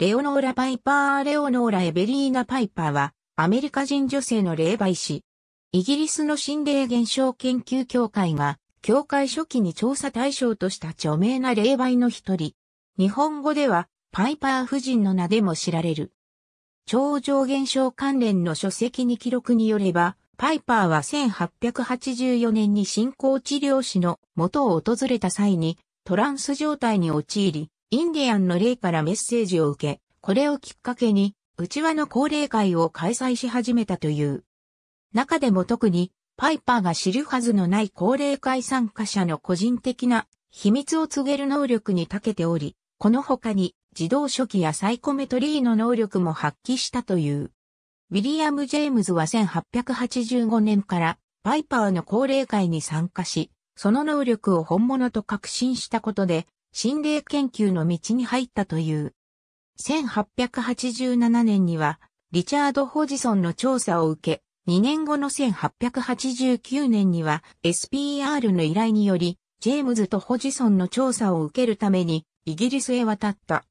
レオノーラ・パイパー・レオノーラ・エベリーナ・パイパーは、アメリカ人女性の霊媒師。イギリスの心霊現象研究協会が、協会初期に調査対象とした著名な霊媒の一人。日本語では、パイパー夫人の名でも知られる。超常現象関連の書籍に記録によれば、パイパーは1884年に進行治療師の元を訪れた際に、トランス状態に陥り、インディアンの例からメッセージを受け、これをきっかけに、内輪の高齢会を開催し始めたという。中でも特に、パイパーが知るはずのない高齢会参加者の個人的な秘密を告げる能力に長けており、この他に自動書記やサイコメトリーの能力も発揮したという。ウィリアム・ジェームズは1885年からパイパーの高齢会に参加し、その能力を本物と確信したことで、心霊研究の道に入ったという。1887年には、リチャード・ホジソンの調査を受け、2年後の1889年には SPR の依頼により、ジェームズとホジソンの調査を受けるためにイギリスへ渡った。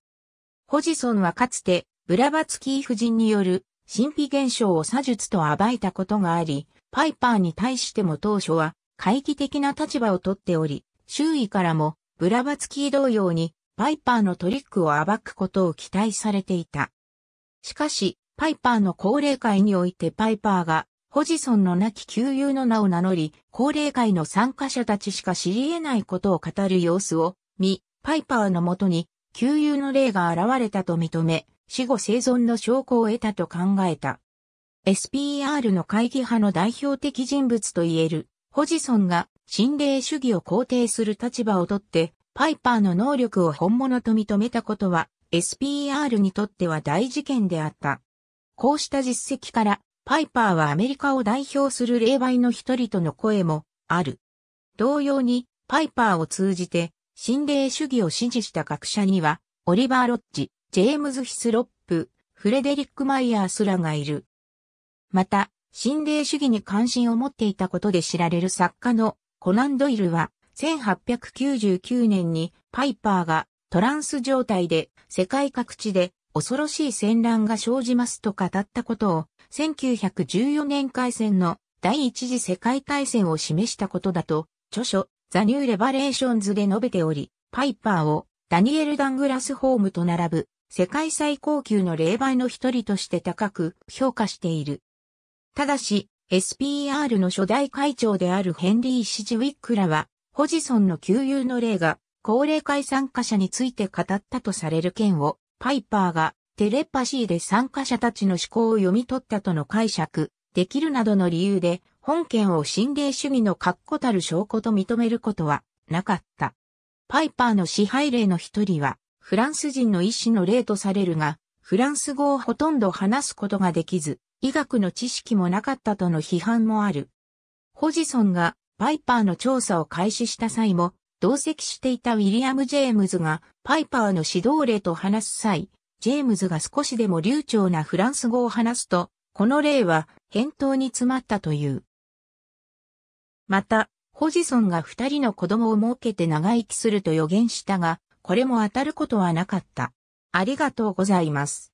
ホジソンはかつて、ブラバツキー夫人による神秘現象を左術と暴いたことがあり、パイパーに対しても当初は懐疑的な立場をとっており、周囲からもブラバツキー同様に、パイパーのトリックを暴くことを期待されていた。しかし、パイパーの高齢会においてパイパーが、ホジソンの亡き旧友の名を名乗り、高齢会の参加者たちしか知り得ないことを語る様子を見、パイパーのもとに、旧友の霊が現れたと認め、死後生存の証拠を得たと考えた。SPR の会議派の代表的人物といえる、ホジソンが心霊主義を肯定する立場をとって、パイパーの能力を本物と認めたことは、SPR にとっては大事件であった。こうした実績から、パイパーはアメリカを代表する霊媒の一人との声もある。同様に、パイパーを通じて、心霊主義を支持した学者には、オリバー・ロッジ、ジェームズ・ヒスロップ、フレデリック・マイヤーすらがいる。また、心霊主義に関心を持っていたことで知られる作家のコナンドイルは1899年にパイパーがトランス状態で世界各地で恐ろしい戦乱が生じますと語ったことを1914年海戦の第一次世界大戦を示したことだと著書ザ・ニュー・レバレーションズで述べており、パイパーをダニエル・ダングラス・ホームと並ぶ世界最高級の霊媒の一人として高く評価している。ただし、SPR の初代会長であるヘンリー・シジウィックらは、ホジソンの旧友の例が、高齢会参加者について語ったとされる件を、パイパーがテレパシーで参加者たちの思考を読み取ったとの解釈、できるなどの理由で、本件を心霊主義の確固たる証拠と認めることはなかった。パイパーの支配例の一人は、フランス人の医師の例とされるが、フランス語をほとんど話すことができず、医学の知識もなかったとの批判もある。ホジソンがパイパーの調査を開始した際も、同席していたウィリアム・ジェームズがパイパーの指導例と話す際、ジェームズが少しでも流暢なフランス語を話すと、この例は返答に詰まったという。また、ホジソンが二人の子供を設けて長生きすると予言したが、これも当たることはなかった。ありがとうございます。